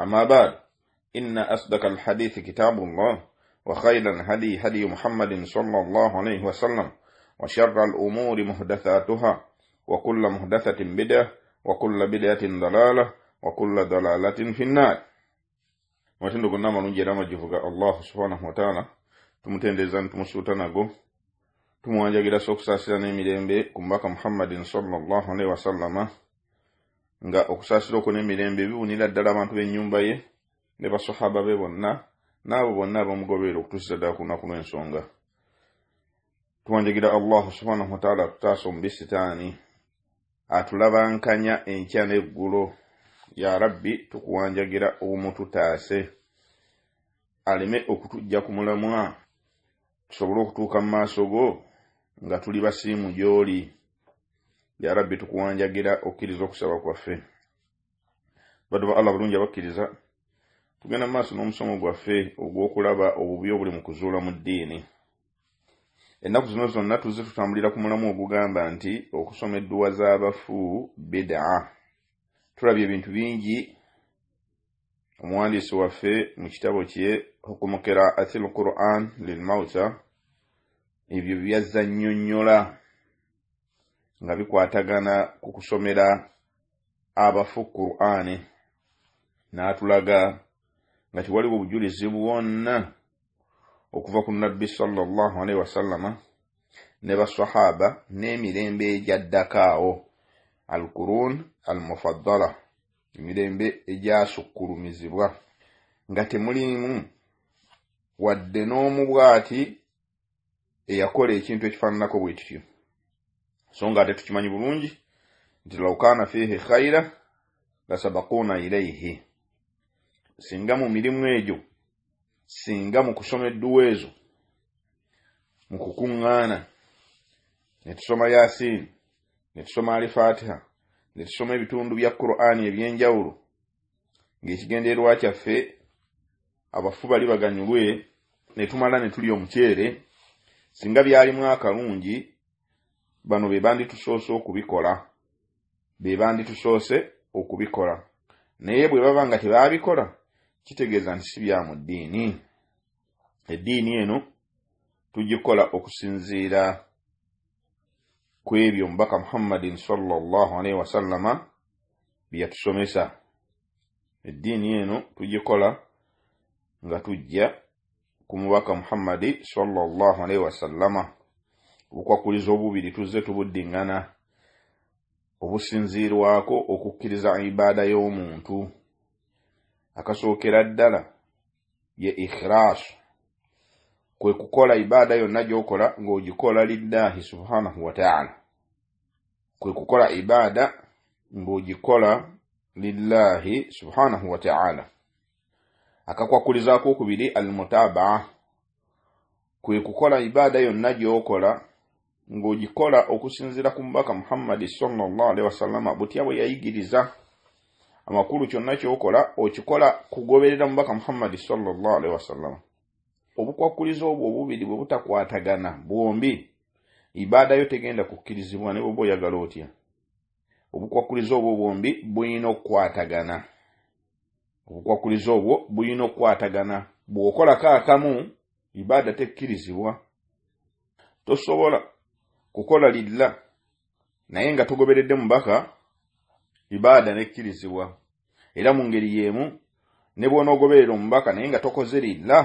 أما بعد إن أصدق الحديث كتاب الله وخير الهدي هدي محمد صلى الله عليه وسلم وشر الأمور محدثاتها وكل محدثة بدعة وكل بدعة ضلالة وكل ضلالة في النار matindo gonama lunjerama jivuga allah subhanahu wataala tumutendezani tumusutanago tumuwanjagira sokusasira n'emirembe ku mbaka muhammadin sallallahu alaihi wasallama nga okusaasira okwo n'emirembe bibunira ddala abantu b'ennyumba ye ne basahaba be bonna n'abo bonna abamugoberera okutuusiza ddala ku lunaku lw'ensonga tuwanjagira allahu subhanahu wataala atutaasa omubi sitaani atulabankanya enkya n'eggulo ya rabbi tukuwanjagira omututaase aleme okutujja ku mulamwa tusobole okutuuka mu maaso go nga tuli basiimu gy'oli ya rabbi tukuwanjagira okkiriza okusaba kwaffe baduba allah bulungi abakkiriza tugenda mu maaso n'omusomo gwaffe ogw'okulaba obubi obuli mu kuzuula mu ddiini ennaku zino zonna tuzze tutambulira ku mulamu ogugamba nti okusoma edduwa z'abafu bidaa tulabye ebintu bingi omuwandiisi waffe mu kitabo kye hukumukiraati l quran lilmauta ebyo byazza nnyonnyola nga bikwatagana ku kusomera abafu kuruani n'atulaga nga tiwaliwo obujulizi bwonna okuva ku nabbi salaalii wasalama ne basahaba n'emirembe egyaddakaawo al qurun al mufaddala emirembe egyasukkulumizibwa nga temulimu wadde n'omubwati eyakola ekintu ekifaananako bwe kityo songa ate tukimanyi bulungi nti laukana fihi khaira lasabakuuna ilaihi singa mu mirimu egyo singa mu kusoma edduwa ezo mu kukuŋŋaana ne tusoma yasiini ne tusoma alifaatiha ne tusoma ebitundu bya kur'aani eby'enjawulo ng'ekigendererwa kyaffe abafu bali baganyulwe ne tumala ne tuli omuceere singa byalimu akalungi bano be banditusoose okubikola be banditusoose okubikola naye bwe baba nga tebaabikola kitegeeza nti si bya mu ddiini eddiini eno tugikola okusinziira ku ebyo omubaka muhammadin salllah alaihi wasallama bye yatusomesa eddiini eno tugikola nga tujja ku mubaka muhammadi salllah alaihi wasallama okukwakuliza obubiri tuzze tubuddiŋŋana obusinziirwako okukkiriza ibaada y'omuntu akasookera ddala ye ikhiraasu kwe kukola ibaada yonna gy'okola ng'ogikola lillahi subhanahu wataala kwe kukola ibaada ng'ogikola lillahi subhanahu wataala akakwakulizaako okubiri almutaabaa kwe kukola ibaada yonna gy'okola ng'ogikola okusinziira ku mubaka muhammadi salllah alihi wasallama butya bwe yayigiriza amakulu kyonna kyokola okikola kugoberera mubaka muhammadi salllah alihi wasallama obukwakuliza obwo obubiri bwe butakwatagana bwombi ibaada yo tegenda kukkirizibwa ne bwoba oyagala otya obukwakuliza obwo bwombi bulina okukwatagana obukwakuliza obwo bulina okukwatagana bw'okolako akamu ibaada tekkirizibwa tosobola kukola lilla naye nga tugoberedde mubaka ibaada nekkirizibwa era mu ngeri y'emu ne bwonaogoberera omubaka naye nga tokoze lilla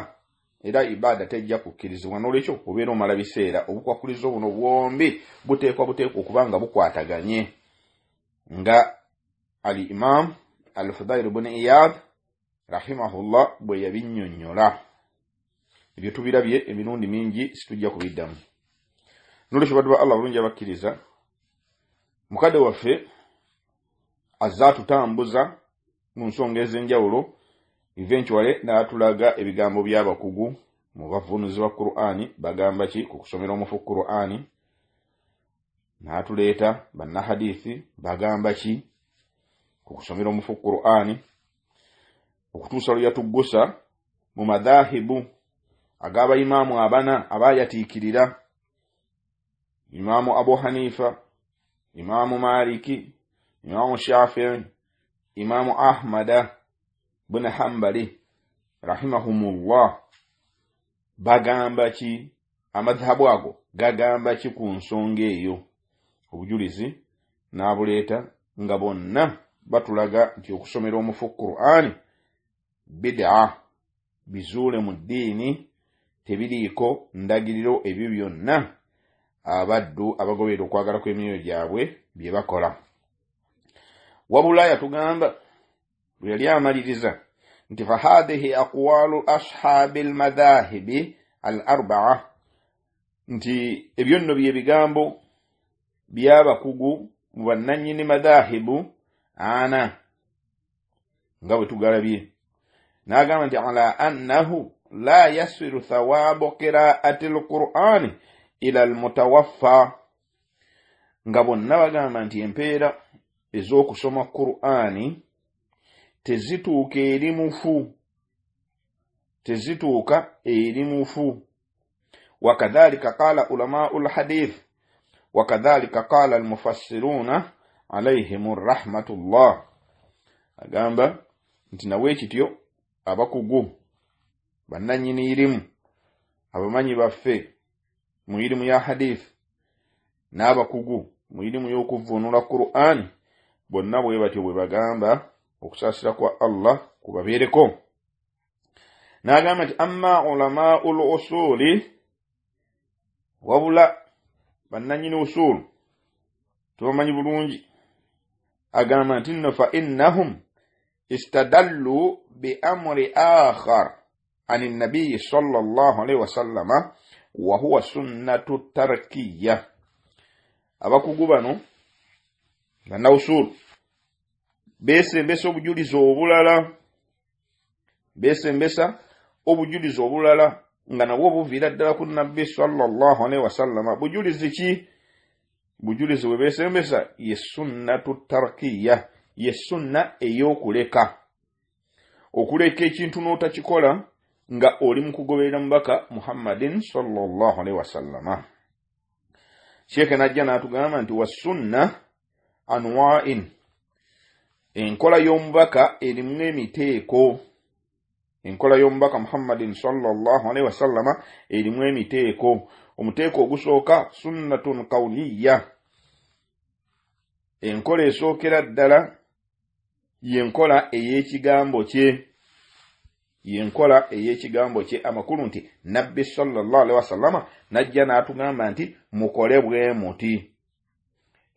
era ibaada tejja kukkirizibwa n'olwekyo obeera omala biseera obukwakuliza obuno bwombi buteekwa buteekwa okubanga bukwataganye nga al imam al fudair bun iyad rahimahullah bwe yabinnyonnyola ebyo tubirabye emirundi mingi situjja kubiddamu nolwekyo baddu ba allah balungi abakkiriza mukadde waffe azze atutambuza mu nsonga ez'enjawulo eventuale n'atulaga ebigambo by'abakugu mu bavunuzi ba qur'ani bagamba ki ku kusomera omufu qur'ani n'atuleeta bannahadithi bagamba ki ku kusomera omufu qur'ani okutuusa lwe yatuggusa mu madhahibu ag'abaimaamu abana abayatiikirira imamu abu hanifa imamu maliki imamu shafii imamu ahmada bn hambali rahimahumullah bagamba ki amadhabu ago gagamba ki ku nsonga eyo obujulizi n'abuleeta nga bonna batulaga nti okusomera omufu qur'ani bid'a bizuule mu ddiini tebiriiko ndagiriro ebyo byonna abaddu abagoberera okwagala kw'emyoyo gyabwe bye bakola wabula yatugamba lwe yali amaliriza nti fahathihi aqwalu ashabi almadhahibi al arbaa nti ebyo nno bye bigambo byabakugu mu bannanyini madhahibu ana nga bwe tugalabye n'agamba nti ala annahu la yasiru thawaabu qiraati lqur'ani ila almutawaffa nga bonna bagamba nti empeera ez'okusoma qur'ani tezituuka eri mufu tezituuka eri mufu wakadhalika qala ulamau lhadith wakadhalika qala almufassiruna alaihim rahmatullah agamba nti nawe kityo abakugu bannanyini irimu abamanyi baffe muirimu ya hadith n'abakugu muirimu irimu y'okuvvuunula qur'ani bonna bwe batyo bwe bagamba okusaasira kwa allah kubabeereko n'agamba nti amma ulamau l usuli wabula bannanyini usuulu tobamanyi bulungi agamba nti nno fa innahum istadallu bi amri akhar ani nabiyi sallallahu alaihi wasallama wahuwa sunnatu tarkiya abakugu bano bannausulu besembesa obujulizi obulala besembesa obujulizi obulala nga nabwo obuviira ddala ku nabbi salllahalihi wasallama bujulizi ki bujulizi bwe besembesa ye sunnatu tarkiya ye sunna ey'okuleka okuleka ekintu n'otakikola nga oli mu kugoberera mubaka muhammadin sallallahu alaihi wasallama sheeke najja n'atugamba nti wa sunna anwa'in enkola y'omubaka erimu emiteeko enkola y'omubaka muhammadin sallallahu alaihi wasallama erimu emiteeko omuteeko ogusooka sunnatun kauniya enkola esookera ddala yenkola ey'ekigambo kye yenkola ey'ekigambo kye amakulu nti nabbi salllahalihi wasallama najja n'atugamba nti mukole bwe muti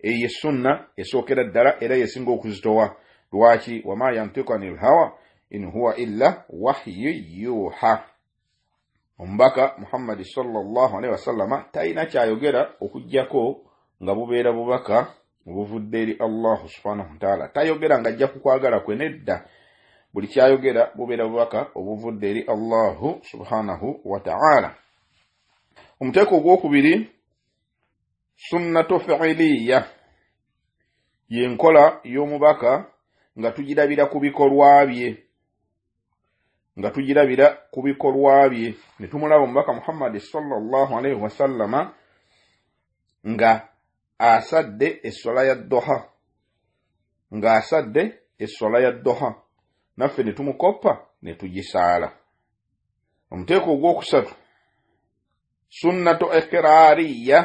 eyo sunna esookera ddala era yesinga okuzitowa lwaki wama yantiku ani lhawa in huwa illa wahyu yuha omubaka muhammadi salllahalihi wasallama talina kyayogera okugjako nga bubeera bubaka obuvudde eri allahu subhanahu wataala tayogera nga ajja kukwagala kwe nedda buli kyayogera bubeera bubaka obuvudde eri allahu subhanahu wataala omuteeko ogwokubiri sunnato fiiliya yenkola y'omubaka nga tugirabira ku bikolwa bye nga tugirabira ku bikolwa bye ne tumulaba omubaka muhammadi salllah alaihi wasallama nga asadde essola ya doha ng'asadde essola ya doha naffe ne tumukoppa ne tugisaala omuteeko ogwokusatu sunnatu ikirariya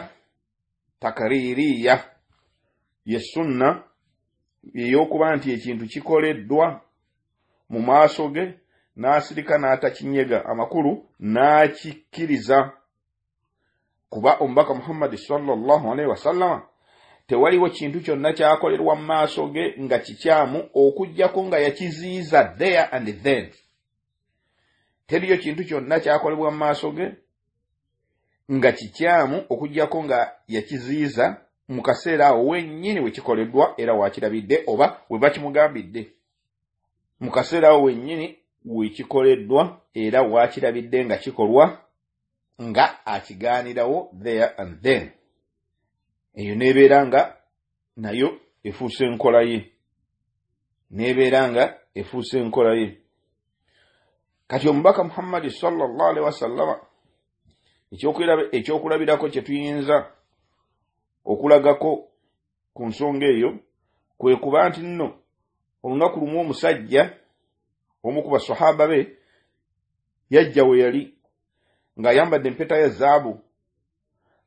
takririya ye sunna ey'okuba nti ekintu kikoleddwa mu maaso ge n'asirika n'atakinyega amakulu n'akikkiriza kuba omubaka muhammadi sallallahu alaihi wasallama tewaliwo kintu kyonna kyakolerwa mu maaso ge nga kikyamu okugyako nga yakiziiza there and then teriyo kintu kyonna kyakolebwa mu maaso ge nga kikyamu okugyako nga yakiziiza mu kaseera awo wennyini we kikoleddwa era waakirabidde oba we bakimugambidde mu kaseera awo wennyini we kikoleddwa era waakirabidde nga kikolwa nga akigaanirawo there and then eyo n'ebeera nga nayo efuuse enkola ye n'ebeera nga efuuse enkola ye kati omubaka muhammadi salallah alihi wasallama ekyokulabirako kye tuyinza okulagako ku nsonga eyo kwe kuba nti nno olunaku lumu omusajja omu ku basahaba be yajja we yali ng'ayambadde empeta ya zaabu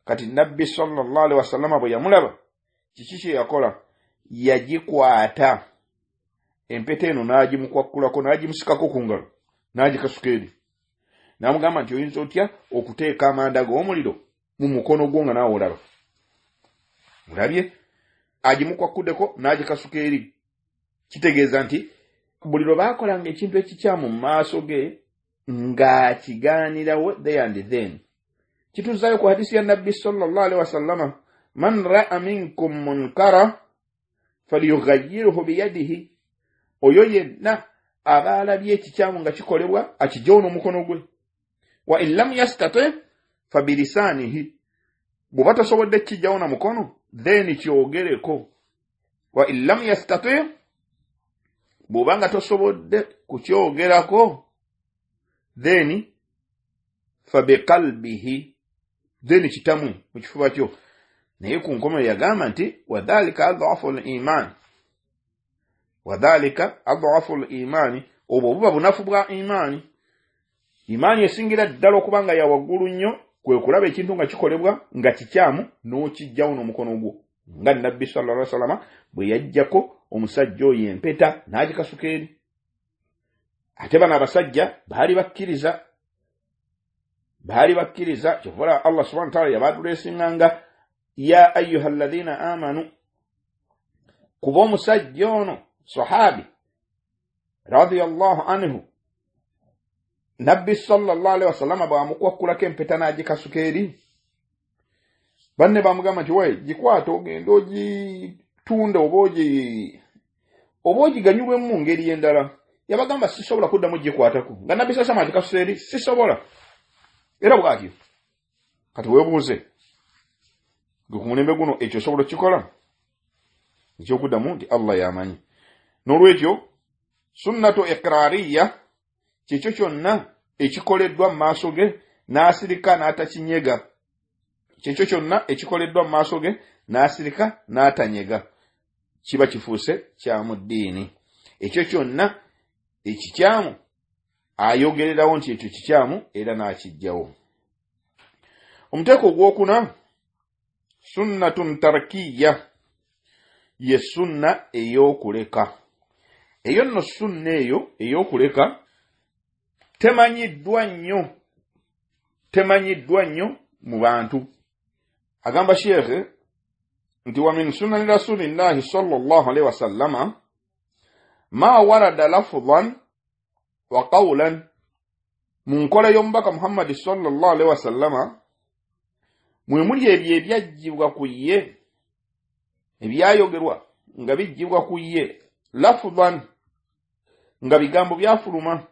kati nabbi salallahu alihi wasallama bwe yamulaba kiki kye yakola yagikwata empeta eno n'agimukwakkulako n'agimusikako ku ngalo n'agikasuka eri n'amugamba nti oyinza otya okuteeka amanda g'omuliro mu mukono gwo nga naawe olaba mulabye agimukwakkuddeko n'agikasuka eri kitegeeza nti buli lwe baakolanga ekintu ekikyamu mu maaso ge ng'akigaanirawo they and then kituzayo ku hadisi ya nabi sallallahu alaihi wasallama man raa minkum munkara falyughayyirhu biyadihi oyo yenna aba alabye ekikyamu nga kikolebwa akijoona omukono gwe wa in lam yastati fabilisanihi bw'oba tosobodde kukijawuna mukono then kyogereko wa in lam yastati bw'oba nga tosobodde kukyogerako then fabikalbihi then kitamu mukifuba kyo naye ku nkomero yagamba nti wadhalika adafu liman wadhalika adafu limaani obwo obuba bunafu bwa imaani imaani esingira ddala okuba nga yawaggulu nnyo kwe kulaba ekintu nga kikolebwa nga kikyamu n'okijjawo n'omukono gwo nga nabbi sal ali salama bwe yajjako omusajja oyo empeta n'agikasuka eri ate bano abasajja baali bakkiriza bali bakkiriza kyovula allah subhana wataala yabatuleesiŋŋanga ya ayuha alladhina amanu kuba omusajja ono sahabi radiallahu anhu nabbi sallallahu alaihi wasallama bwamukwakulako empeta n'agikasuka eri banne bamugamba nti we gikwata ogenda ogitunda oba oba ogiganyulwemu mu ngeri endala yabagamba sisobola kuddamu gikwatako nga nabbi sasama agikasusa eri sisobola era bwatyo kati weebuuze ge ku mulembe guno ekyo osobola okukikola ekyokuddamu nti allah yamanyi n'olwekyo sunnatu ikirariya kyekyo kyonna ekikoleddwa mu maaso ge n'asirika n'atakinyega kyekyo kyonna ekikoleddwa mu maaso ge n'asirika n'atanyega kiba kifuuse kya mu ddiini ekyo kyonna ekikyamu ayogererawo nti ekyo kikyamu era n'akiggyawo omuteeko ogwokuna sunnatun tarkiya ye sunna ey'okuleka eyo nno sunna eyo ey'okuleka temanyiddwa nnyo temanyiddwa nnyo mu bantu agamba sheekhe nti wa min sunani rasulillahi sallallahu alaihi wasallama ma warada lafudan وقولا من قول يوم بك محمد صلى الله عليه وسلم مهمول يبي يبي يجيبوا كويه يبي يا يجروا نجيب يجيبوا كويه لفظا نجيب جنب يا فرما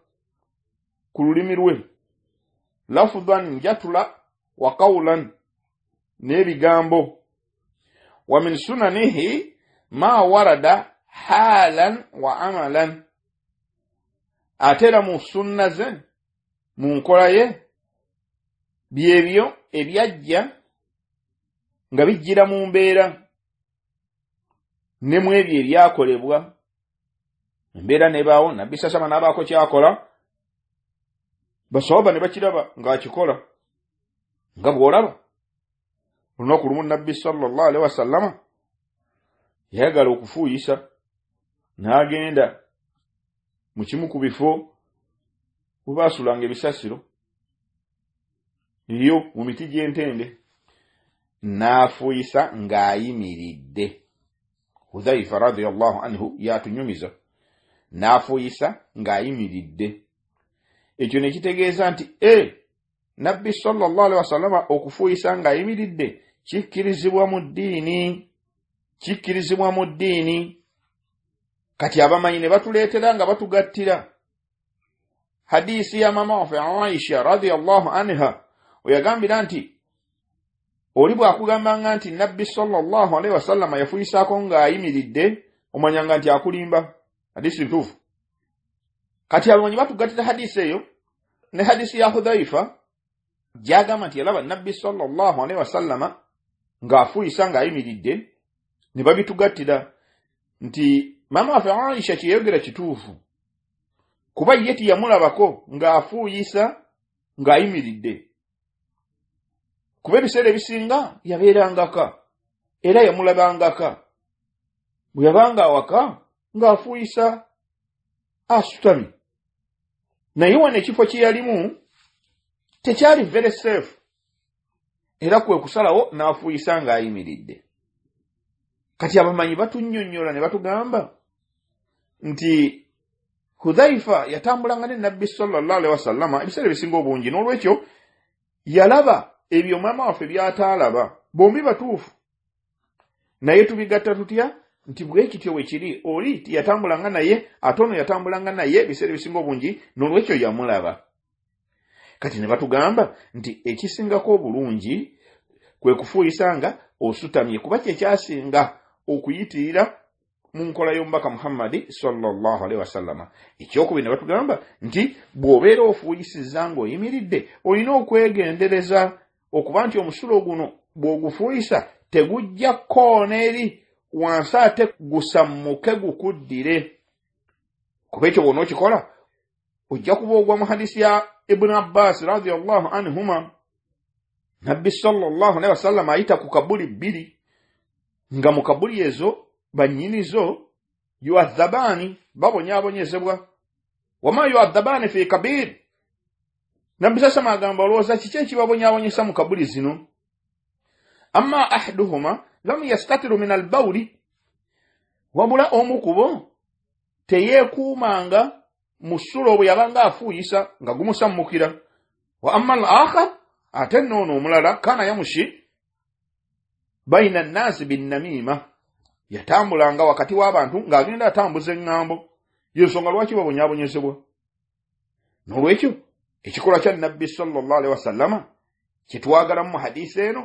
كل ميروه لفظا جاتلا وقولا نبي جنبه ومن سننه ما ورد حالا وعملا ate era mu sunna ze mu nkola ye byebyo ebyajja nga bijjira mu mbeera ne mu ebyo ebyakolebwa embeera nebaawo nabbi sasama n'abaako kyakola basaba ne bakiraba ng'akikola nga bw'olaba olunaku lumu nabbi salllah alehi wasallama yayagala okufuuyisa n'agenda mukimu ku bifo webaasulanga ebisasiro yo mu miti gy'entende n'afuyisa ng'ayimiridde hudhaifa radiallahu anhu yatunyumiza n'afuyisa ng'ayimiridde ekyo nekitegeeza nti e nabbi salllah alihi wasallama okufuyisa ng'ayimiridde kikkirizibwa mu ddiini kikkirizibwa mu ddiini kati abamanyi ne batuleetera nga batugattira hadisi ya mama waffe aisha radiallahu anha weyagambira nti oli bw'akugambanga nti nabbi salllahu alaihi wasallama yafuyisaako ng'ayimiridde omanyanga nti akulimba hadisi ntuufu kati abamanyi batugattira hadisi eyo ne hadisi ya hudhaifa gyagamba nti yalaba nabbi salllahu alaihi wasallama ng'afuyisa ng'ayimiridde ne babitugattira nti maama waffe aisha kyeyogera kituufu kuba ye tiyamulabako ng'afuuyisa ng'ayimiridde kuba ebiseera ebisinga yabeerangaka era yamulabangaka bwe yabanga awaka ng'afuuyisa asutami naye wano ekifo kye yalimu tekyali very safe era kwe kusalawo n'afuuyisa ng'ayimiridde kati abamanyi batunyonyola ne batugamba nti hudhaifa yatambulanga nenabbi salllahalihi wasallama ebiseera ebisinga obungi n'olwekyo yalaba ebyo omwama waffe byataalaba bombi batuufu naye tubigatta tutya nti bwe kityo wekiri oli tiyatambulanga naye ate ono yatambulanga naye ebiseera ebisinga obungi n'olwekyo yamulaba kati ne batugamba nti ekisingako obulungi kwe kufuuyisa nga osutamye kuba kyekyasinga okuyitirira mu nkola y'omubaka muhammadi salllahalihi wasallama ekyokubiri ne batugamba nti bw'obeera ofuuyisizza ng'oyimiridde olina okwegendereza okuba nti omusulo guno bw'ogufuuyisa tegujja kkooneeri wansi ate gusammuke gukuddire kuba ekyo bwona okikola ojja kuba ogwa mu hadisi ya ibuni abbasi radiallahu anhuma nabbi salllahalihi wasallama ayita ku kabuli bbiri nga mu kabuli ezo bannyinizo yuadhabaani babonyaabonyezebwa wama yuadhabaani fi kabiir nabbi sasama agamba olowooza kiki ekibabonyaabonyesa mu kabuli zino amma ahaduhuma lam yastatiru min albawuli wabula omu kubo teyeekuumanga mu ssula obwe yabanga afuuyisa nga gumusammukira wa amma al akhar ate noono omulala kaana yamushi baina nnaasi binnamiima yatambulanga wakati w'abantu ng'agenda atambuza eŋŋambo yensonga lwaki babonyabonyezebwa n'olwekyo ekikolwa kya nnabbi salallahu alehi wasallama kyetwagala mu hadiisi eno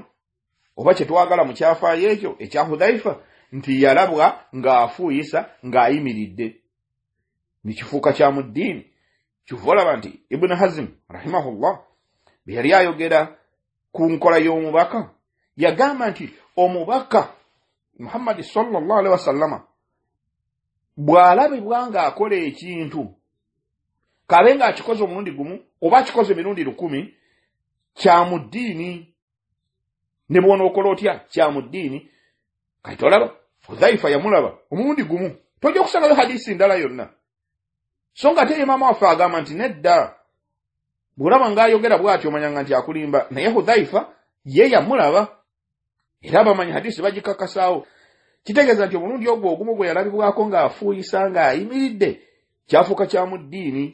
oba kyetwagala mu kyafaayo ekyo ekya hudhaifa nti yalabwa ng'afuuyisa ng'ayimiridde ne kifuuka kya mu ddiini kyuva olaba nti ibuni hazimu rahimahullah bwe yali ayogera ku nkola y'omubaka yagamba nti omubaka muhammadi salllah alihi wasallama bw'alabibwa ng'akola ekintu kabe ng'akikoze omulundi gumu oba akikoze emirundi lukumi kya mu ddiini ne bwonaokola otya kya mu ddiini kaite olaba fudhaifa yamulaba omulundi gumu tojja okusangayo hadisi ndala yonna so nga te emama waffe agamba nti nedda bw'olaba ng'ayogera bw'atyo omanyanga nti akulimba naye hudhaifa ye yamulaba era bamanyi hadisi bagikakasawo kitegeeza nti omulundi ogwo ogumu gwe yalabibwako ng'afuuyisa ng'ayimiridde kyafuuka kya mu ddiini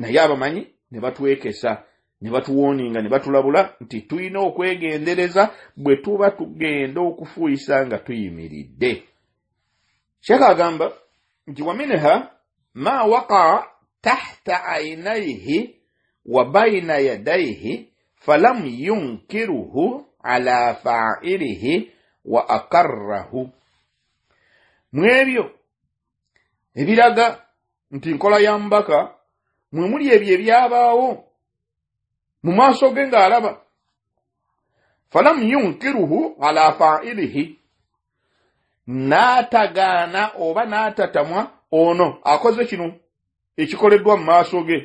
naye abamanyi ne batwekesa ne batuwooninga ne batulabula nti tulina okwegendereza bwe tuba tugenda okufuuyisa nga tuyimiridde sheeka agamba nti waminha ma waqaa tahta ainaihi wa baina yadaihi falam yunkiruhu ala fa'ilihi wa akarrahu mwebyo ebiraga nti nkola ya mubaka mwe muli ebyo ebyabaawo mu maaso ge ng'alaba falam yunkiruhu ala fa'ilihi n'atagaana oba n'atatamwa ono akoze kino ekikoleddwa mu maaso ge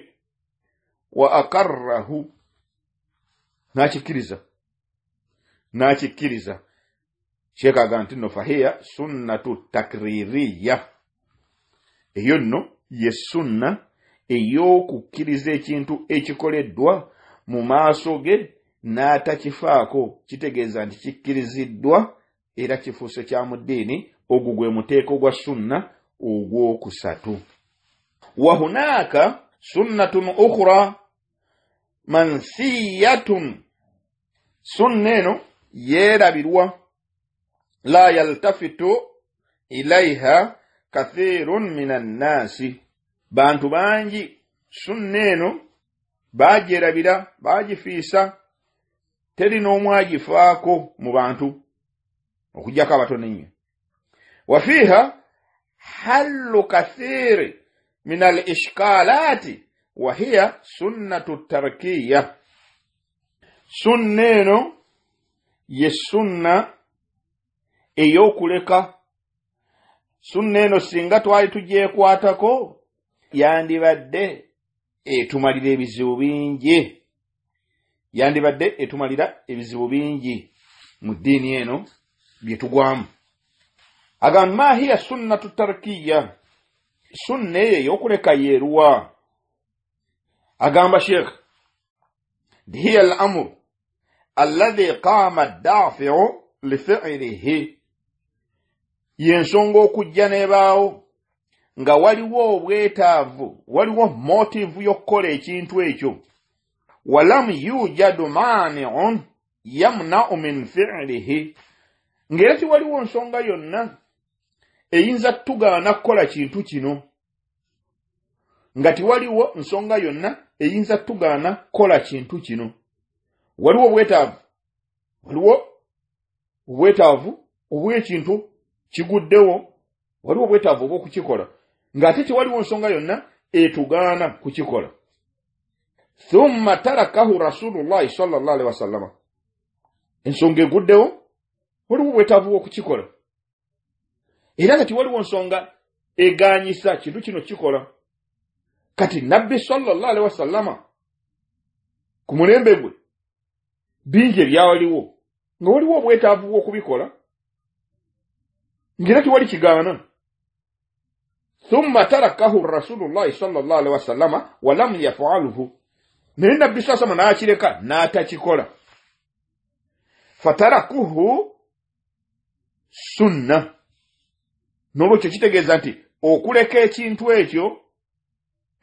wa akarrahu n'akikkiriza n'akikkiriza kyekaga nti no fahiya sunnatu takririya eyo nno ye sunna ey'okukkiriza ekintu ekikoleddwa mu maaso ge n'atakifaako kitegeeza nti kikkiriziddwa era kifuuse kya muddiini ogwo gwe muteeko gwa sunna ogwokusatu wa hunaaka sunnatun ukhura mansiyatun sunna eno yeerabirwa la yaltafitu ilaiha kathirun min annaasi bantu bangi sunna eno baagyerabira baagifiisa terin'omu agifaako mu bantu okugjako abatono nnyo wa fiiha hallu kathiri min al ishikalaati wa hiya sunnatu tarkiya sunna eno ye sunna ey'okuleka sunna eno singa twali tugyekwatako yandibadde etumalira ebizibu bingi yandibadde etumalira ebizibu bingi mu ddiini eno byetugwamu agan mahiya sunnatu tarkiya sunna eyo ey'okuleka yeeruwa agamba sheekh dihiya al amuru alladhi qaama addaafiru lifiirihi yensonga okujja n'ebaawo nga waliwo obwetaavu waliwo motivu y'okukola ekintu ekyo walam yujadu maaniun yamunau min fiirihi ng'era tiwaliwo nsonga yonna eyinza tugaana kukola kintu kino nga tiwaliwo nsonga yonna eyinza tugaana kukola kintu kino waliwo obwetaavu waliwo obwetaavu obwekintu kiguddewo waliwo obwetaavu obwokukikola ngaate tewaliwo nsonga yonna etugaana kukikola thumma tarakahu rasulullahi salllah alihi wasallama ensonga eguddewo waliwo obwetaavu bwokukikola era kati waliwo nsonga eganyisa kintu kino kikola kati nabbi salllah alihi wasallama ku mulembe gwe bingi ebyawaliwo nga waliwo obwetaavu bw'okubikola ngera tiwali kigaana thumma tarakahu rasulullahi salllahalihi wasallama walam yafaluhu naye nabbi saa sama naakireka n'atakikola fatarakuhu sunna n'olwekyo kitegeeza nti okuleka ekintu ekyo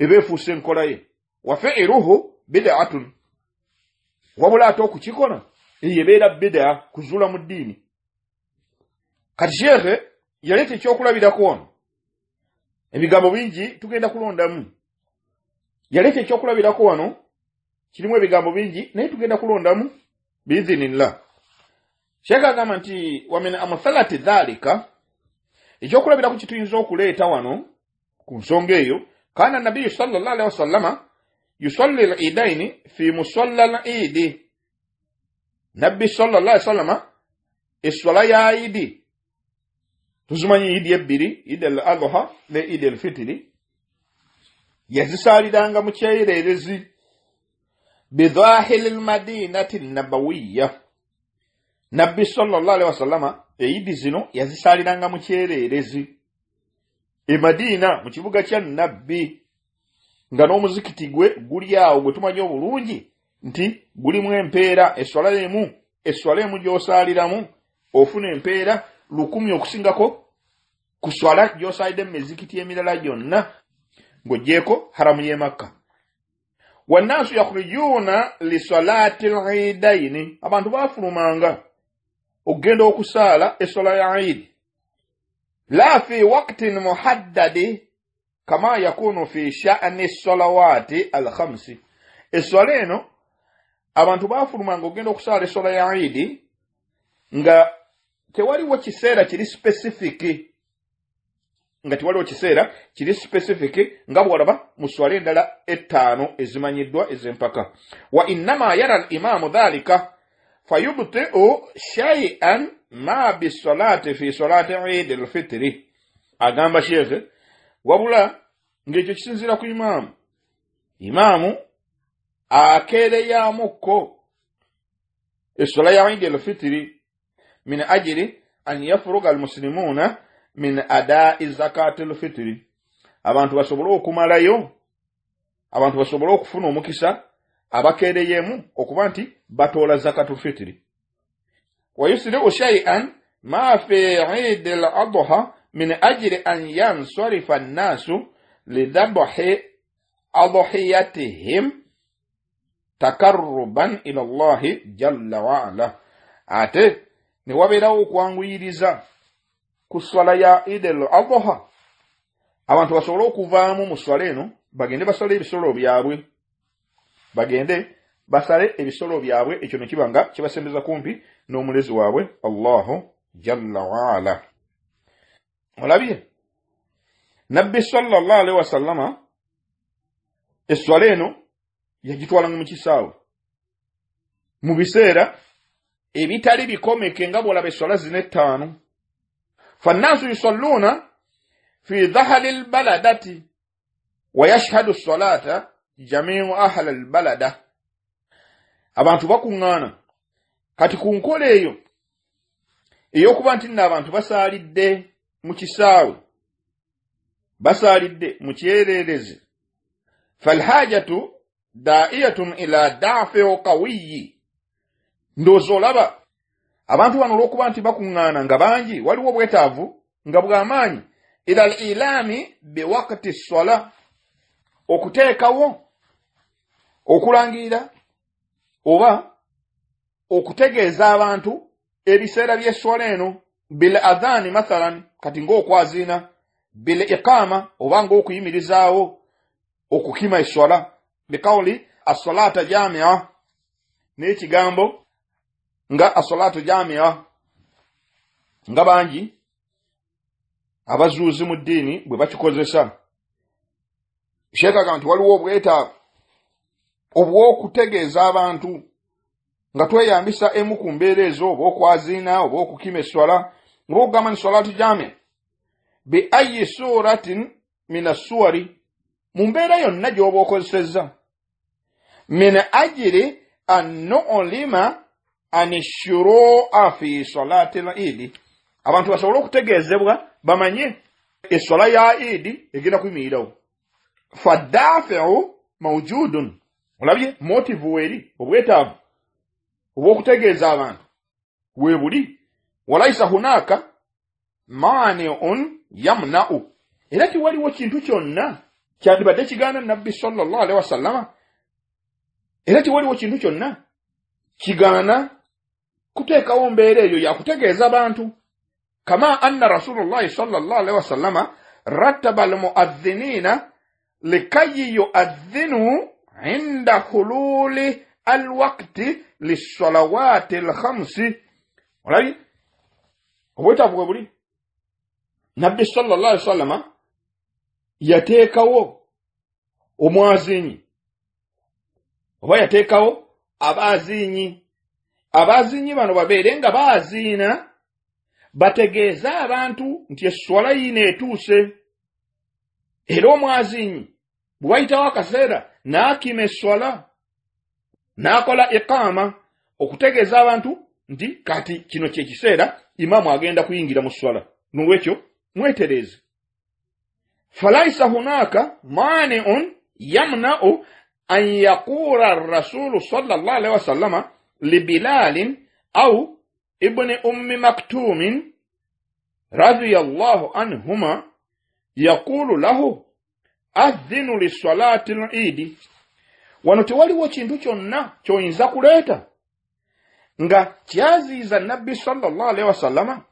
ebeefuusa enkola ye wa fiiruhu bidaatun wabula ate okukikola eyoebeera bidaa kuzuula mu ddiini kati sheekhe yaleeta ekyokulabirako ono ebigambo bingi tugenda kulondamu yaleeta ekyokulabirako wano kirimu ebigambo bingi naye tugenda kulondamu biizinillah sheekhe agamba nti wamin amuthalati dhalika ekyokulabirako kituyinza okuleeta wano ku nsonga eyo kaana nabiyi sallallah alihi wasallama يصلي العيدين في مصلى العيد نبي صلى الله عليه وسلم الصلاة يا عيد تزمني عيد يبدي عيد الأضحى لعيد الفطر يزساري دانغا مشاير رزي بظاهر المدينة النبوية نبي صلى الله عليه وسلم عيد زنو يزساري دانغا مشاير رزي المدينة مشبوكة النبي nga n'omuzikiti gwe guli awo gwe tumanye obulungi nti gulimu empeera eswala emu eswala emu gy'osaaliramu ofuna empeera lukumi okusingako ku swala gy'osaalidde mu mizikiti emirala gyonna ng'ogyeko haramu ye makka wannansu yakhurujuuna lisalaati lidaini abantu baafulumanga okugenda okusaala eswala ya idi la fi waktin muhaddadi kama yakunu fi shani salawati al khamsi eswala eno abantu bafulumanga okugenda okusala esola ya idi nga tewaliwo kiseera kiri specific nga tewaliwo kiseera kiri specific nga bwolaba muswala endala ettaano ezimanyiddwa ezempaka wa innama yara al imaamu dhalika fayubtiu shaian ma bisolaati fi solaati idi lfitiri agamba shefe wabula ng'ekyo kisinziira ku imaamu imaamu akeereyamukko esola ya idi elfitiri min ajiri an yafuruga almusilimuuna min adai zakati elfitiri abantu basobole okumalayo abantu basobole okufuna omukisa abakeereyemu okuba nti batoola zakatu lfitiri wayusiriu shaian ma fi idi eladoha من أجل أن ينصرف الناس لذبح أضحيتهم تقربا إلى الله جل وعلا أتي نوبلو كوانغويريزا كسولا يا إيد الأضحى abantu basobole okuvaamu mu swala eno bagende basale ebisolo byabwe bagende basale ebisolo byabwe ekyo nekiba nga kibasembeza kumpi n'omulezi waabwe allahu jalla waala wa mulabye nabbi salllah alaihi wasallama esswala eno yagitwalanga mu kisaawe mu biseera ebitali bikomeke nga bwolaba esswala zina ettaano fannaasu yusalluuna fi dhahali lbaladati wa yashhadu ssalaata jamiu ahali lbalada abantu bakuŋŋaana kati ku nkola eyo ey'okuba nti nno abantu basaalidde mu kisaawe basaalidde mu kyereerezi falhajatu daiyatun ila dafi kawiyi ndoozi olaba abantu bano olw'okuba nti bakuŋŋaana nga bangi waliwo obwetaavu nga bw'amaanyi ila al ilaami bewakati sola okuteekawo okulangirira oba okutegeeza abantu ebiseera by'eswala eno bil adhaani mathalan kati ngaokwaziina bil iqama oba ngaokuyimirizaawo okukima eswala bikawuli assolaata jamia n'ekigambo nga assolaatu jamia nga bangi abazuuzi mu ddiini bwe bakikozesa kyekaga nti waliwo obwetaavu obw'okutegeeza abantu nga tweyambisa emu ku mbeera ezo oba okwaziina oba okukima eswala rugaman solati jamin bi ayi suratin min assuwari mu mbeera yonna gy'oba okozesezza min ajiri annulima an shuruua fi solati lidi abantu basobole okutegeezebwa bamanye esola ya idi egenda kuyimirirawo fadafiu maujudun olabye motivu weeri obwetaavu obwokutegeeza abantu weebuli وليس هناك مانع يمنع era tewaliwo kintu kyonna kyandibadde kigaana nabbi salllah alihi wasallama era tewaliwo kintu kyonna kigaana kuteekawo mbeera eyo yakutegeeza abantu kama anna rasulullahi salllah alihi wasallama rattaba almuadhinina likayi yuadhinu inda hululi alwakti lissalawati alkhamsi olabi obwetaavu bwe buli nabbi salallah ali wasallama yateekawo omwaziinyi oba yateekawo abaaziinyi abaaziinyi bano babeere nga baaziina bategeeze abantu nti eswala yiina etuuse era omwaziinyi bwebayitawo akaseera n'akima eswala n'akola ikaama okutegeeza abantu nti kati kino kyekiseera imamu agenda kuyingira mu swala nolwekyo mwetereeze falaisa hunaka maniun yamnau an yakula rasulu salllah alaihi wasallama libilalin au ibni ummi maktumin radiallahu anhuma yaqulu lahu adhinu lisalati lidi wano tewaliwo kintu kyonna kyoyinza kuleeta nga kyaziiza nabbi sawasalama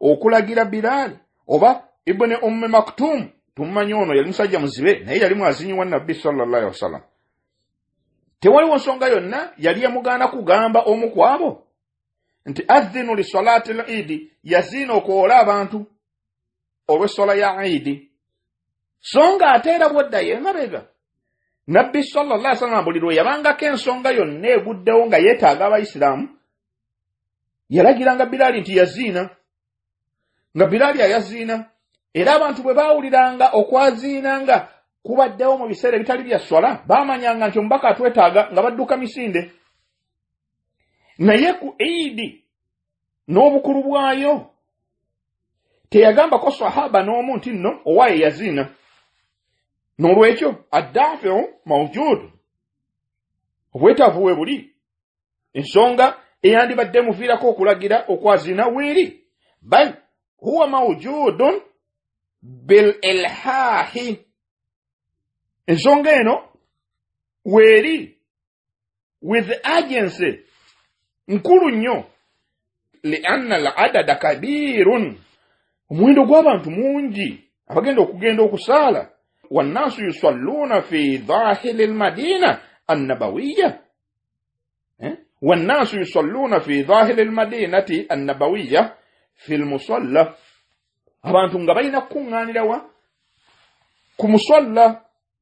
okulagira biraali oba ibuni ummi maktum tumumanyi ono yali musajja muzibe naye yali mwazinyiwa nabbi sawasalama tewaliwo nsonga yonna yali emugaana kugamba omu ku abo nti azinu lisalati lidi yaziina okuwola abantu olwesola ya idi so nga ate era bwedda yemabega nabbi sallaw salama buli lwe yabangako ensonga yonna egguddewo nga yeetaaga abaisiraamu yalagiranga birali nti yaziina nga birali ayaziina era abantu bwe baawuliranga okwaziinanga kubaddewo mu biseera ebitali byaswala baamanyanga nti omubaka atwetaaga nga badduka misinde naye ku idi n'obukulu bwayo teyagambako sahaba n'omu nti nno owaayo yaziina n'olwekyo addaafe mawujuudu obwetaavu we buli ensonga eyandibadde muviirako okulagira okwazirina weeri bal huwa mawjudun bil elhahi ensonga eno weeri with agency nkulu nnyo lianna aladada kabiirun omuwendo gw'abantu mungi abagenda okugenda okusaala wannaasu yusalluuna fi dhahili lmadiina annabawiya والناس يصلون في ظاهر المدينة النبوية في المصلى abantu nga balina kukuŋŋaanira wa ku musolla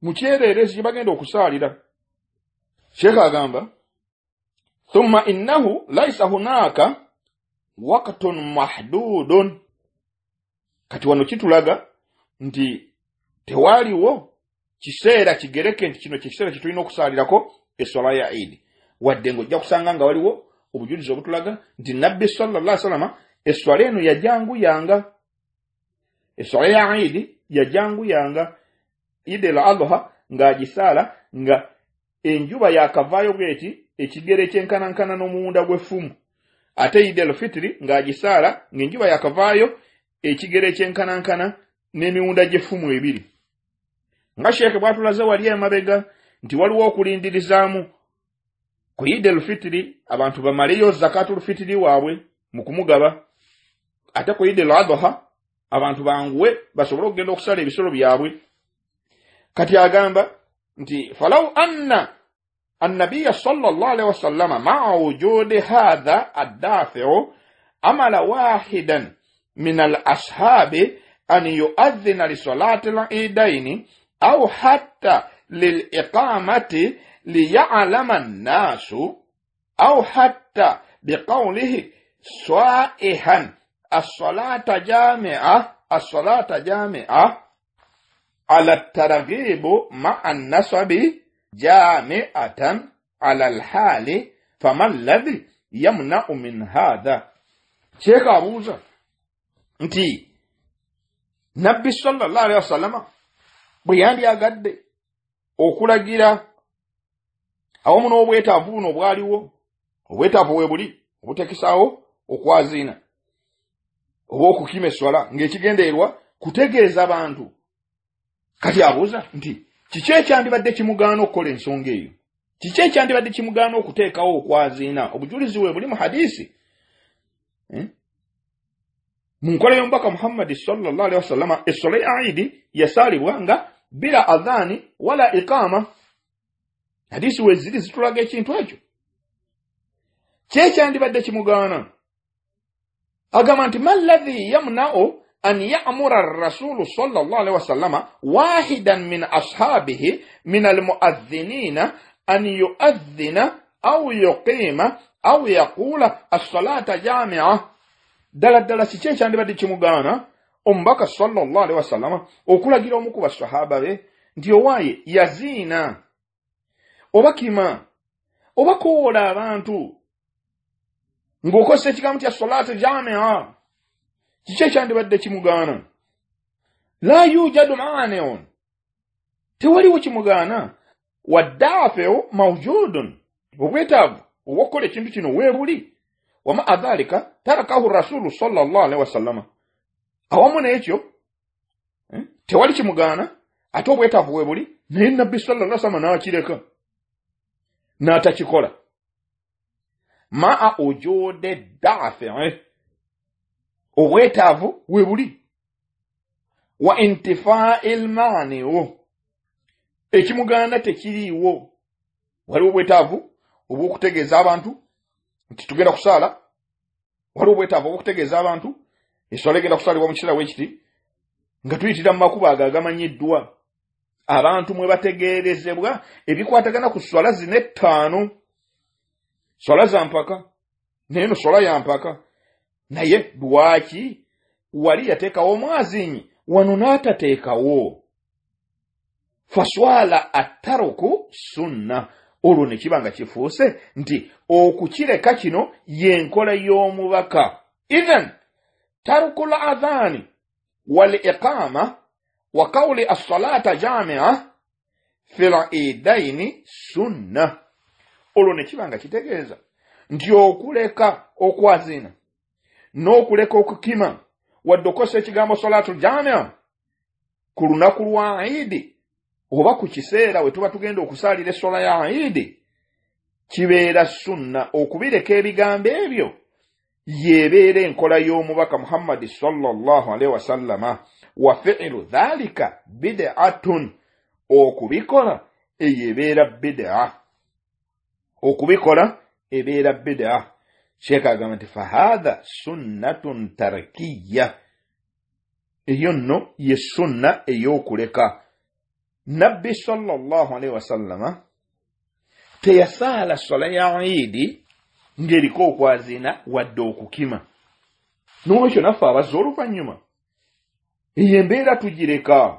mu kyereerezi gye bagenda okusaalira sheeka agamba thumma innahu laisa hunaaka wakatun mahduudun kati wano kitulaga nti tewaaliwo kiseera kigereke nti kino kye kiseera kye tulina okusaalirako esola ya idi wadde ngaojja kusanga nga waliwo obujulizi obutulaga nti nabbi salalaa salama eswala eno yajanguyanga eswala ya idi yajanguyanga id el aloha ngaagisaala nga enjuba yakavaayo bweti ekigere ekyenkanankana n'omuwunda gw'effumu ate id el fitiri ngaagisaala ngaenjuba yakavaayo ekigere ekyenkanankana n'emiwunda gy'effumu ebiri nga sheeke bwatulaze wali emabega nti waliwo okulindirizaamu ku lufitiri abantu bamaliyo zakatu lufitiri waabwe mukumugaba ate ku idel abantu banguwe basobole okugenda okusala ebisolo byabwe kati agamba nti falau anna annabiya salllah alihi wasallama maa wujudi hadha addafiu amala wahidan min alashabi an yuadhina lisalati lidaini au hatta liliqamati ليعلم الناس أو حتى بقوله صائحا الصلاة جامعة الصلاة جامعة على الترغيب مع النسب جامعة على الحال فما الذي يمنع من هذا شيخ أبوزة أنت نبي صلى الله عليه وسلم بيان يا قد أقول awamu n'obwetaavu buno obwaliwo obwetaavu bwe buli obutekesaawo okwaziina oba okukima eswala ng'ekigendererwa kutegeeza bantu kati abuuza nti kiki ekyandibadde kimugaana okukola ensonga eyo kiki ekyandibadde kimugaana okuteekawo okwaziina obujulizi bwe buli mu hadiisi hmm? mu nkola y'omubaka muhammadi salllahalihi wasallama essola ya aidi yasaalibwa nga bira adhaani wala ikaama nadisi weziri zitulaga ekintu ekyo kyekyandibadde kimugaana agamba nti ma lahi yamunau an yamura arrasulu sallallah alihi wasallama wahidan min ashabihi min almuadhinina an yuadhina au yuqima au yaqula assalata jamia ddala ddala kiki ekyandibadde kimugaana omubaka sallallah alihi wasallama okulagira omu ku bassahaba be nti owaaye yaziina oba kima oba koola abantu ng'okozesa ekigambo kya solate jamia kiki ekyandibadde kimugaana la yujadu maneon tewaliwo kimugaana waddaafeo maujudun obwetaavu obwokukola ekintu kino weebuli wama adhalika tarakahu rasulu salllahalihi wasallama awamu n'ekyo eh, tewali kimugaana ate obwetaavu weebuli naye nabbi salla alih w sallama naakireka na n'atakikola maa ojoode daafe eh? obwetaavu we buli wa intifail maaniwo ekimuganda tekiriiwo waliwo obwetaavu obwokutegeeza abantu nti tugenda kusaala waliwo obwetaavu obwokutegeeza abantu eswala egenda kusaalibwa mu kiseera wekiti nga tuyitira mu makubo ago agamanyiddwa abantu mwe bategeerezebwa ebikwatagana ku swala zina ettaano swala za mpaka naye no swala ya mpaka naye lwaki wali yateekawo omwazinyi wano n'atateekawo faswala ataroku sunna olwo ne kiba nga kifuuse nti okukireka kino yenkola y'omubaka ithan taruku l adhaani wal iqaama وقول الصلاة جامعة في العيدين سنة olwo ne kiba nga kitegeeza nti okuleka okwazina n'okuleka okukima wadde okozesa ekigambo solaatul jamia ku lunaku lwa idi oba ku kiseera we tuba tugenda okusaalira esola ya idi kibeera sunna okubireka ebigambo ebyo yeebeera enkola y'omubaka muhammadi sallallahu alaihi wasallama wafiiru dhalika bidaatun okubikola eyo ebeera bidaa okubikola ebeera bidaa kyekagamba nti fahatha sunnatun tarkiya eyo nno ye sunna ey'okuleka nabbi sallaalihi wasallama teyasaala sola ya idi ng'eriko okwazina wadde okukima n'olwekyo naffe abazza oluvannyuma eyo embeera tugireka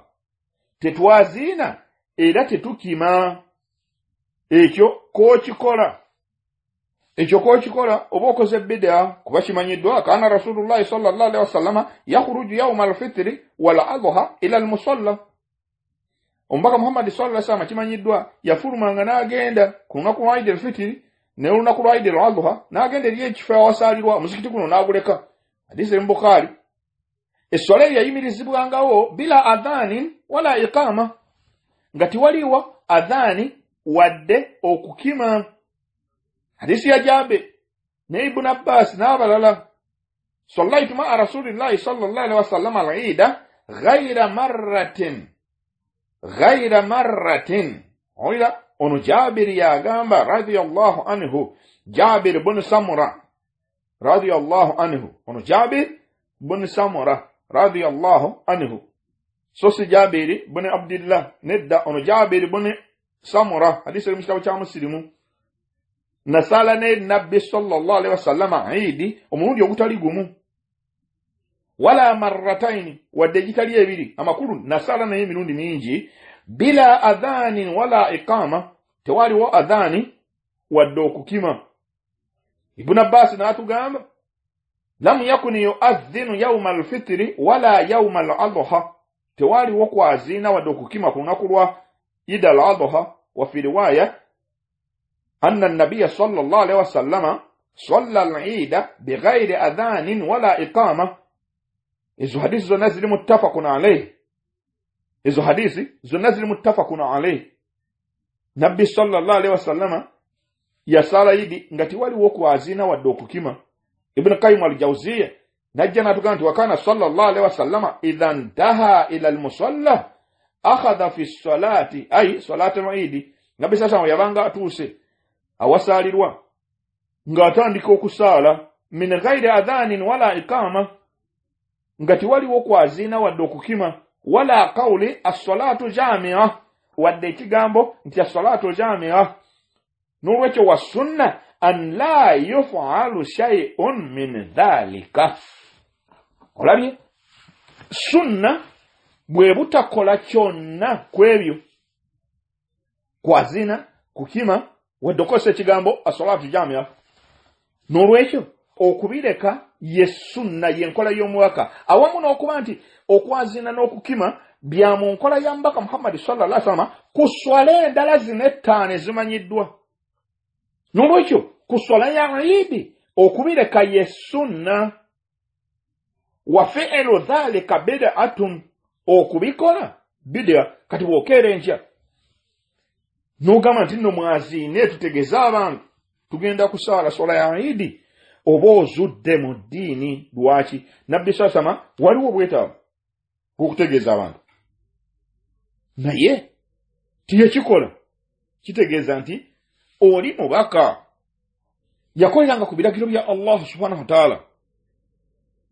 tetwaziina era tetukima ekyo kokikola ekyo kokikola oba okoze bida kuba kimanyiddwa kaana rasulullahi salllah alihi wasallama yakhuruju yauma alfitiri wal adha ila almusalla omubaka muhammadi sa salama kimanyiddwa yafulumanga n'agenda ku lunaku lwa idi elfitiri neolunaku lwa idi el adha n'agenda eri ekifo awasalirwa omuzikiti guno n'aguleka hadisi eri mubukhaari essola eyo angao bila adhani wala ikama. Ngati waliwa adhani wadde okukima hadisi ya jabe ne ibuni abbas n'abalala sallaitu maa rasulillahi wa sallam al alida ghaira marratin ghaira marratin onu jabir ya gamba radiyallahu anhu jabir bunu samura Radiyallahu anhu Onu jabir bunu samura radiyallahu anhu sosi jabiri bone abdillah nedda ono jabiri bone samura hadisi mishkabu cha muslimu nasala ne nabbi sallallahu alaihi wasallama aidi omulundi ogutali gumu wala marataini wadde gitali ebiri amakulu nasala naye emirundi mingi bila adhanin wala iqama tewaliwo adhani wadde okukima ibuni abbasi n'atugamba لم يكن يؤذن يوم الفطر ولا يوم الأضحى توالي وكو أزينا ودوكو كما كنا كروا إذا الأضحى وفي رواية أن النبي صلى الله عليه وسلم صلى العيد بغير أذان ولا إقامة إذو حديث زو نزل متفق عليه إذو حديث زو نزل متفق عليه نبي صلى الله عليه وسلم يسال إيدي نغتي والي وكو أزينا ودوكو كما ibn qayyim aljauzia najja na tukana wakana sallallahu alaihi wasallama idha ntaha ila almusalla akhadha fi salati ai salati maidi nabi sasa yabanga atuse awasalirwa ng'atandika okusala min ghairi adhanin wala iqama ngati tewaliwo kwaziina wadde okukima wala kauli assalatu jamia wadde ekigambo nti assalatu jamia n'olwekyo wa sunna an la yufalu shay'un min dhalika olabye sunna bwe butakola kyonna kwebyo kwazina kukima wadde okozesa ekigambo asolatu jamia n'olwekyo okubireka ye sunna yenkola y'omubaka awamu n'okuba nti okwazina n'okukima bya mu nkola ya mubaka muhammadi sallaw sallama ku swala endala zina ettaano ezimanyiddwa nolwekyo ku swala ya idi okubireka ye sunna wafiiru dhalika bidatun okubikola bidia kati bwokeera enkya nogamba nti nno mwaziine tutegeeze abantu tugenda kusaala swala ya idi oba ozudde mu ddiini lwaki nabbi sasama waliwo obwetaavu bwokutegeeza abantu naye tiyekikola kitegeeza nti oli mubaka yakoleranga ku biragiro bya allahu subhanahu wataala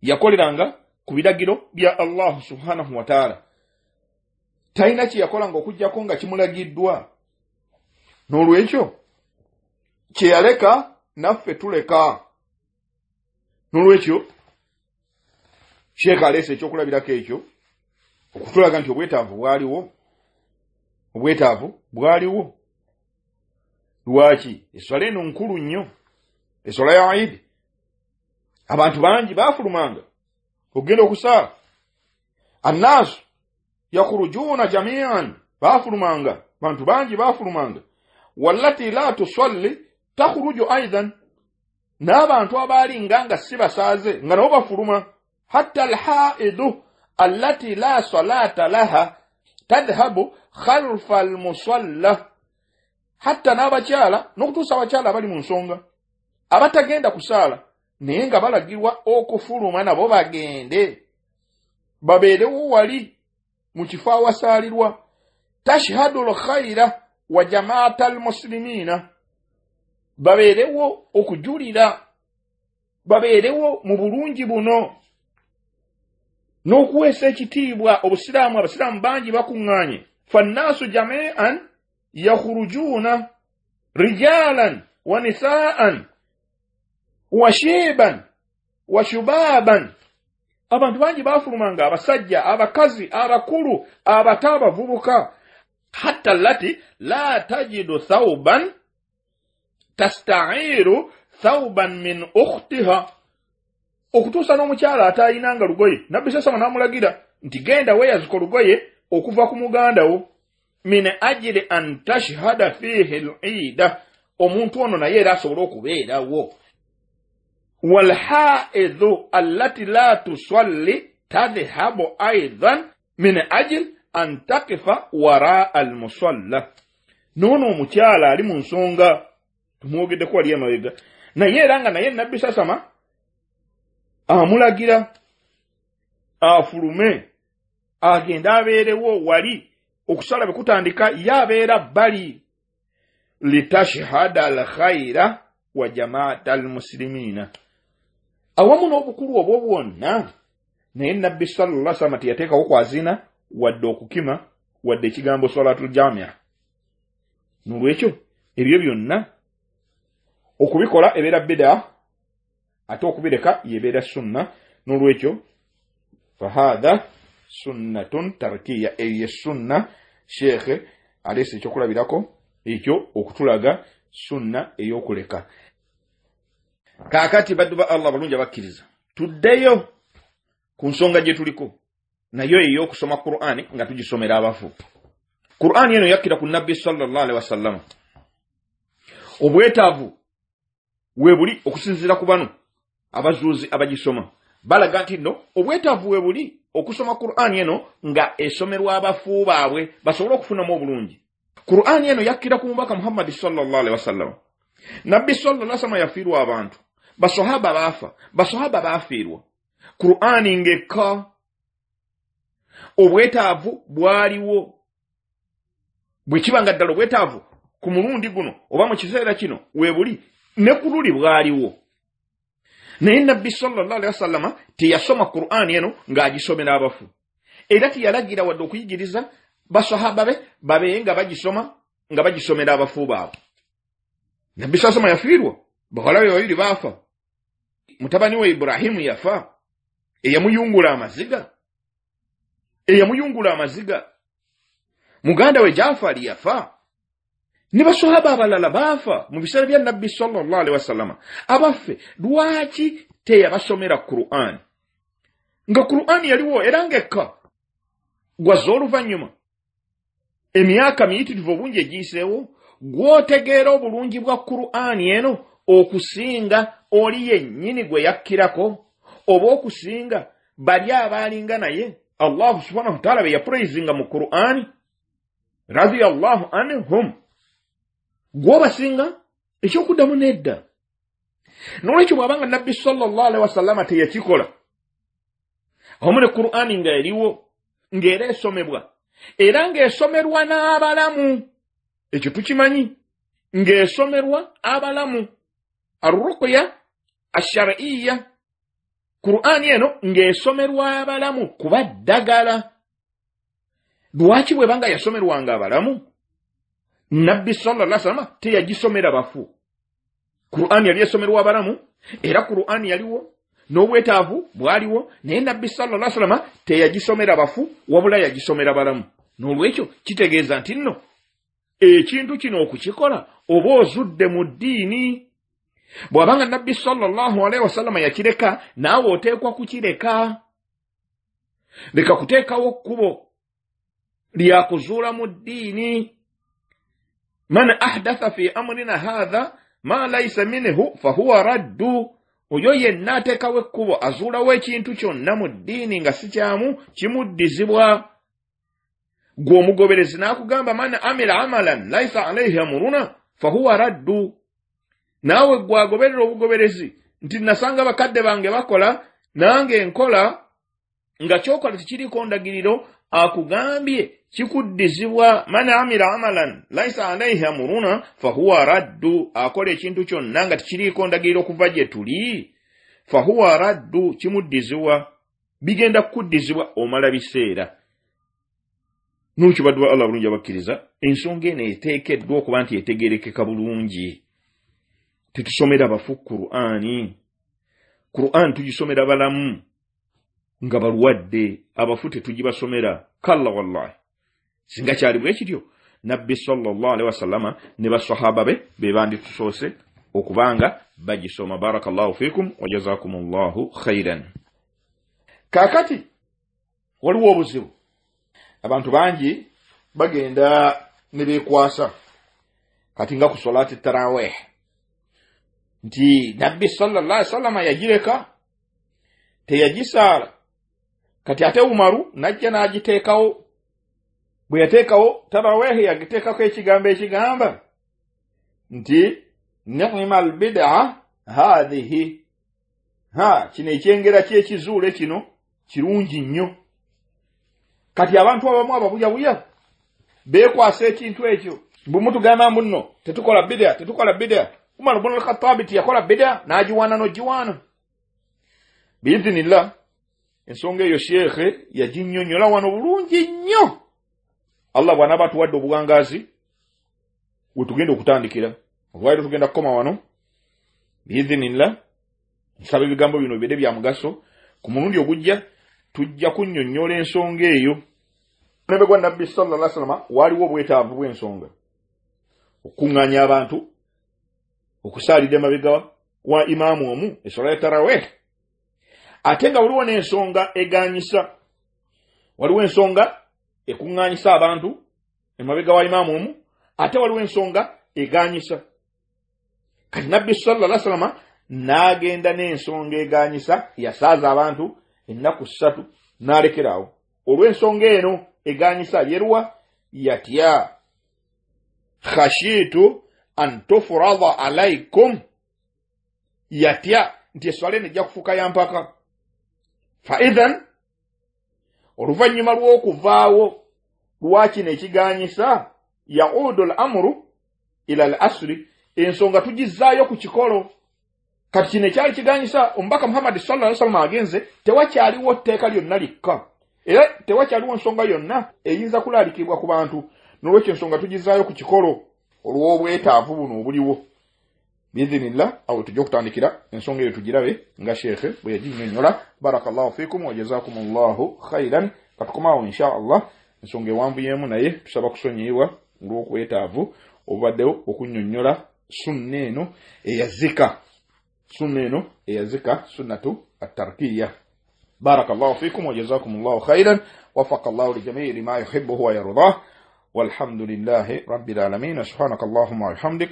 yakoleranga ku biragiro bya allahu subhanahu wataala talina kyeyakolanga okugjako nga kimulagiddwa n'olwekyo kyeyaleka naffe tuleka n'olwekyo sheeka aleesa ekyokulabirako ekyo okutulaga nti obwetaavu bwaliwo obwetaavu bwaliwo lwaki eswala eno nkulu nnyo eswala ya idi abantu bangi bafulumanga okugenda okusaala annaasu yakhurujuna jamian baafulumanga bantu bangi bafulumanga wallati la tusalli takhruju aidan n'abantu abaalinga nga si basaaze nga nabo bafuluma hatta alhaidu allati la salata laha tadhabu khalfa almusalla hatta n'abakyala n'okutuusa abakyala abali mu nsonga abatagenda kusaala naye nga balagirwa okufuluma nabo bagende babeerewo wali mu kifo awasaalirwa tashhadu lkhayira wa jamaata almusilimiina babeerewo okujulira babeerewo mu bulungi buno n'okuweesa ekitiibwa obusiraamu abasiraamu bangi bakuŋŋaanye fannaasu jamian yakhurujuuna rijalan wa nisaan wa sheban wa shubaban abantu bangi bafulumanga abasajja abakazi abakulu abato abavubuka hatta lati la tajidu thauban tastairu thauban min ukhtiha okutuusa n'omukyala ataayinanga lugoye nabbi sasama n'amulagira nti genda weyazika olugoye okuva ku muganda wo min ajli an tashhada fihi lida omuntu ono naye era asobole okubeerawo walhaidhu allati la tusalli tadhhabu aidan min ajli an takifa waraa almusalla noono omukyala ali mu nsonga tumwogeddeko wali emabega naye era nga naye nabbi sasama amulagira afulume agende abeerewo wali okusala bwe kutandika ye abeera bali litashhada alkhaira wa jamaata almusilimiina awamu n'obukulu obwo bwonna naye nabbi salla salama teyateekawo kwazina wadde okukima wadde ekigambo salatu ljamia nolwekyo ebyo byonna okubikola ebeera bida ate okubireka yebeera sunna nolwekyo fahatha sunnatun tarkiya eye sunna sheekhe aleese ekyokulabirako ekyo okutulaga sunna ey'okuleka kaakati baddu ba allah balungi abakkiriza tuddeyo ku nsonga gye tuliko nayo ey'okusoma qur'ani nga tugisomera abafu qur'ani eno yakkira ku nabbi salallah alihi wasallama obwetaavu webuli okusinziira ku bano abazuuzi abagisoma balaga nti no obwetaavu webuli okusoma kuruani eno nga esomerwa abafu baabwe basobole okufunamu obulungi kuruani eno yakkira ku mubaka muhammadi sawasalama nabbi sallaalama yafiirwa abantu basohaba baafa basohaba baafiirwa kuruani ngekka obwetaavu bwaliwo bwe kiba nga ddala obwetaavu ku mulundi guno oba mu kiseera kino weebuli ne ku luli bwaliwo naye nabbi salllah alii wasallama teyasoma qur'aani eno ng'agisomera abafu era teyalagira wadde okuyigiriza basahaba be babeye nga bagisoma nga bagisomera abafu baabwe nabbi saasoma yafiirwa bawala be babiri baafa mutabani wa iburahimu yafa eyamuyungula amaziga eyamuyungula amaziga muganda we jafari yafa ne baswaba abalala baafa mu biseera bya nabbi salllah alihi wasallama abaffe lwaki teyabasomera quran nga quran yaliwo era ngaekka gwazze oluvannyuma emyaka miyitirivu obungi egiyiseewo gwotegeera obulungi bwa quran eno okusinga oli yennyini gwe yakkirako oba okusinga bali abaalinga naye allahu subhanahu wataala be yapurayizinga mu quran radiallahu anhum gwobasinga ekyokuddamu nedda nolwekyo bwabanga nabbi salllahalihi wasallama teyakikola omu ne kuruani nga eriwo ng'era esomebwa era ng'esomerwa n'abalamu ekyo tukimanyi ng'esomerwa abalamu arrukya ashariiya kuruani eno ng'esomerwa abalamu kuba ddagala lwaki bwe banga yasomerwanga abalamu nabbi salla salama teyagisomera bafu kuruani yali esomerwa abalamu era kuruani yaliwo n'obwetaavu bwaliwo naye nabbi salla salama teyagisomera bafu wabula yagisomera balamu n'olwekyo kitegeeza nti nno ekintu kino okukikola oba ozudde mu ddiini bw'abanga nabbi salallahu alaihi wasallama yakireka naawe oteekwa kukireka leka kuteekawo kkubo lyakuzuula mu ddiini man ahdatha fi amurina hatha ma laisa minhu fahuwa raddu oyo yenna ateekawo ekkubo azuulawo ekintu kyonna mu ddiini nga si kyamu kimuddizibwa gwe omugoberezi n'akugamba man amila amalan laisa alaihi amuruna fahuwa raddu naawe gwagoberera obugoberezi nti nasanga bakadde bange bakola nange enkola nga kyokola tekiriiko ndagiriro akugambye kikuddizibwa man amira amalan laisa alaihi amuruna fahuwa raddu akola ekintu kyonna nga tekiriiko ndagiriro okuva gye tuli fahuwa raddu kimuddizibwa bigenda kukuddizibwa omala biseera nokibadde allah bulungi abakkiriza ensonga eno eteekeddwa okuba nti etegerekeka bulungi tetusomera bafu kuruani kuruani tugisomera balamu nga balwadde abafu tetugibasomera kalla wallahi singa kyali bwe kityo nabbi salllahalihi wasallama ne basahaba be be banditusoose okubanga bagisoma barakallahu fikum wajazakum llahu khairan kaakati waliwo obuzibu abantu bangi bagenda ne beekwasa kati nga ku solaati tarawih nti nabbi salllahalihi wasallama yagireka teyagisaala kati ate umaru najja n'agiteekawo bwe yateekawo tabaweehe yagiteekako ekigambo ekigamba nti nima albida hathihi ha kino ekyengera kyekizuule kino kirungi nnyo kati abantu abamu ababuyabuya beekwasa ekintu ekyo bumu tugamba mbuno tetukola bida tetukola bida umar bunu alkhatabi tiyakola bida n'agiwaana n'ogiwaana biidhinillah ensonga eyo sheekhe yaginyonyola wano bulungi nnyo allah bw'anaaba atuwadde obuwangaazi we tugenda okutandikira olwaliro tugenda kukoma wano biidhinillah nsaba ebigambo bino bibeere bya mugaso ku mulundi ogujja tujja kunnyonnyola ensonga eyo omulembe gwa nabbi sala ali salama waaliwo obwetaavu bw'ensonga okukuŋŋaanya abantu okusaalidde emabegawa wa imaamu omu esola ya taraweh ate nga waliwo n'ensonga eganyisa waliwo ensonga ekuŋŋaanyisa abantu emabega wa imaamu omu ate waliwo ensonga eganyisa kati nabbi salla salama n'agenda n'ensonga eganyisa yasaaza abantu ennaku ssatu n'alekeraawo olw'ensonga eno eganyisa yeruwa yatya khashiitu an tufurada alaikum yatya nti eswala eno ejja kufuuka yampaka faithan oluvannyuma lw'okuvaawo lwakino ekiganyisa yaudu l amuru ila l asuri ensonga tugizaayo ku kikolo kati kino ekyali kiganyisa omubaka muhammadi sal ali salama agenze tewakyaliwo tteeka lyonna likka era tewakyaliwo ensonga yonna eyinza kulalikibwa ku bantu nolwekyo ensonga tugizaayo ku kikolo olw'obwetaavu buno obuliwo biidhinillah awo tujja okutandikira ensonga eyo tugirabe nga sheekhe bwe yaginyonyola barakallahu fikum wajazakum llahu khairan katukomawo insha allah ensonga ewanvu yemu naye tusaba kusonyiyibwa olw'okwetaavu obubaddewo okunnyonnyola sunna eno eyazika sunna eno eyazika sunnatu attarkiya بارك الله فيكم وجزاكم الله خيرا وفق الله لجميع ما يحبه ويرضاه والحمد لله رب العالمين سبحانك اللهم وبحمدك